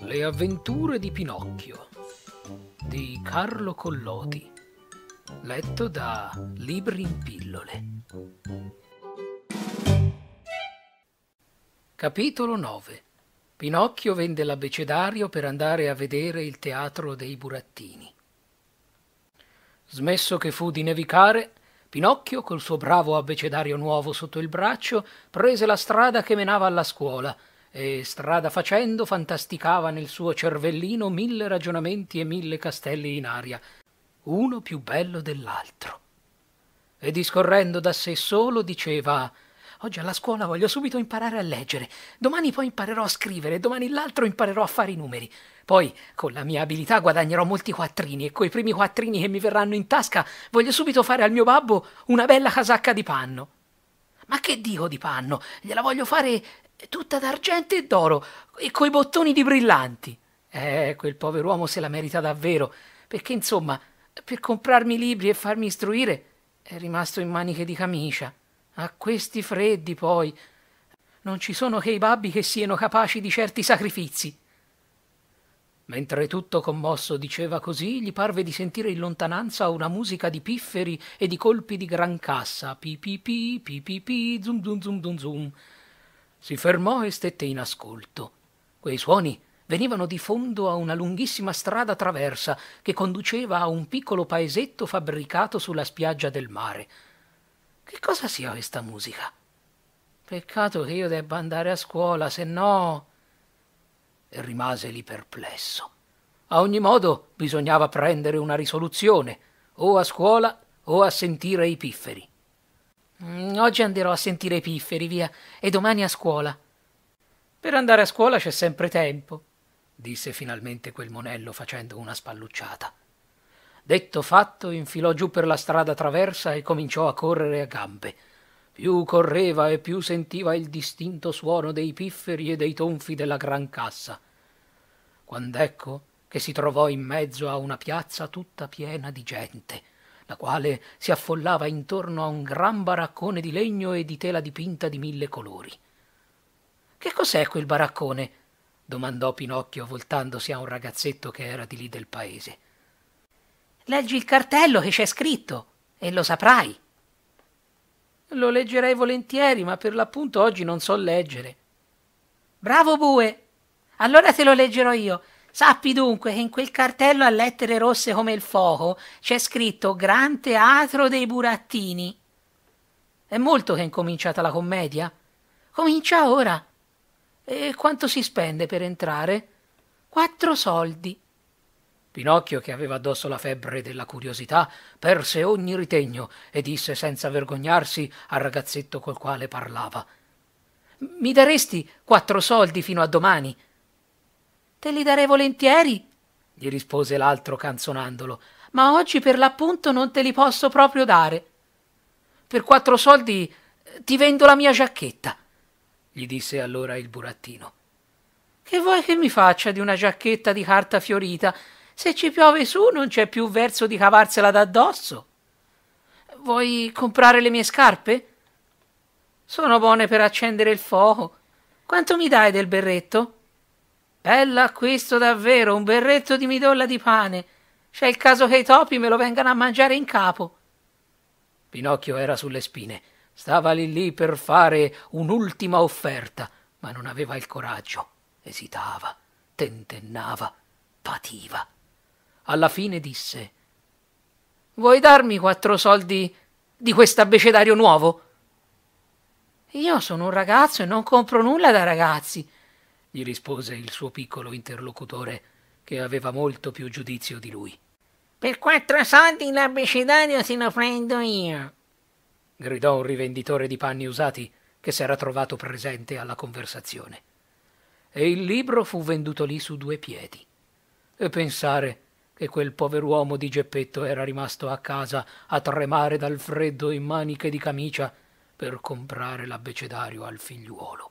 Le avventure di Pinocchio di Carlo Collodi, letto da Libri in pillole. Capitolo 9 Pinocchio vende l'abecedario per andare a vedere il teatro dei burattini. Smesso che fu di nevicare, Pinocchio, col suo bravo abbecedario nuovo sotto il braccio, prese la strada che menava alla scuola e, strada facendo, fantasticava nel suo cervellino mille ragionamenti e mille castelli in aria, uno più bello dell'altro. E discorrendo da sé solo diceva Oggi alla scuola voglio subito imparare a leggere, domani poi imparerò a scrivere, domani l'altro imparerò a fare i numeri. Poi, con la mia abilità, guadagnerò molti quattrini e coi primi quattrini che mi verranno in tasca voglio subito fare al mio babbo una bella casacca di panno. Ma che dico di panno? Gliela voglio fare tutta d'argento e d'oro e coi bottoni di brillanti. Eh, quel povero uomo se la merita davvero, perché insomma, per comprarmi libri e farmi istruire è rimasto in maniche di camicia. A questi freddi, poi. Non ci sono che i babbi che siano capaci di certi sacrifizi. Mentre tutto commosso diceva così, gli parve di sentire in lontananza una musica di pifferi e di colpi di gran cassa. Pi pi pi, pi pi pi, zum zum zum zum zum. Si fermò e stette in ascolto. Quei suoni venivano di fondo a una lunghissima strada traversa che conduceva a un piccolo paesetto fabbricato sulla spiaggia del mare. Che cosa sia questa musica? Peccato che io debba andare a scuola, se no... E rimase lì perplesso. A ogni modo bisognava prendere una risoluzione, o a scuola o a sentire i pifferi. Mm, oggi andrò a sentire i pifferi, via, e domani a scuola. Per andare a scuola c'è sempre tempo, disse finalmente quel monello facendo una spallucciata. Detto fatto, infilò giù per la strada traversa e cominciò a correre a gambe. Più correva e più sentiva il distinto suono dei pifferi e dei tonfi della gran cassa. Quand'ecco che si trovò in mezzo a una piazza tutta piena di gente, la quale si affollava intorno a un gran baraccone di legno e di tela dipinta di mille colori. Che cos'è quel baraccone? domandò Pinocchio voltandosi a un ragazzetto che era di lì del paese. Leggi il cartello che c'è scritto e lo saprai. Lo leggerei volentieri, ma per l'appunto oggi non so leggere. Bravo Bue! Allora te lo leggerò io. Sappi dunque che in quel cartello a lettere rosse come il fuoco c'è scritto Gran Teatro dei Burattini. È molto che è incominciata la commedia? Comincia ora. E quanto si spende per entrare? Quattro soldi. Pinocchio, che aveva addosso la febbre della curiosità, perse ogni ritegno e disse senza vergognarsi al ragazzetto col quale parlava Mi daresti quattro soldi fino a domani? Te li darei volentieri, gli rispose l'altro canzonandolo, ma oggi per l'appunto non te li posso proprio dare. Per quattro soldi eh, ti vendo la mia giacchetta, gli disse allora il burattino. Che vuoi che mi faccia di una giacchetta di carta fiorita se ci piove su non c'è più verso di cavarsela d'addosso. Vuoi comprare le mie scarpe? Sono buone per accendere il fuoco. Quanto mi dai del berretto? Bell'acquisto davvero, un berretto di midolla di pane. C'è il caso che i topi me lo vengano a mangiare in capo. Pinocchio era sulle spine. Stava lì lì per fare un'ultima offerta, ma non aveva il coraggio. Esitava, tentennava, pativa. Alla fine disse Vuoi darmi quattro soldi di quest'abbecedario nuovo? Io sono un ragazzo e non compro nulla da ragazzi, gli rispose il suo piccolo interlocutore, che aveva molto più giudizio di lui. Per quattro soldi l'abbecedario se lo prendo io, gridò un rivenditore di panni usati che s'era trovato presente alla conversazione. E il libro fu venduto lì su due piedi. E pensare che quel pover'uomo di Geppetto era rimasto a casa a tremare dal freddo in maniche di camicia per comprare l'abbecedario al figliuolo.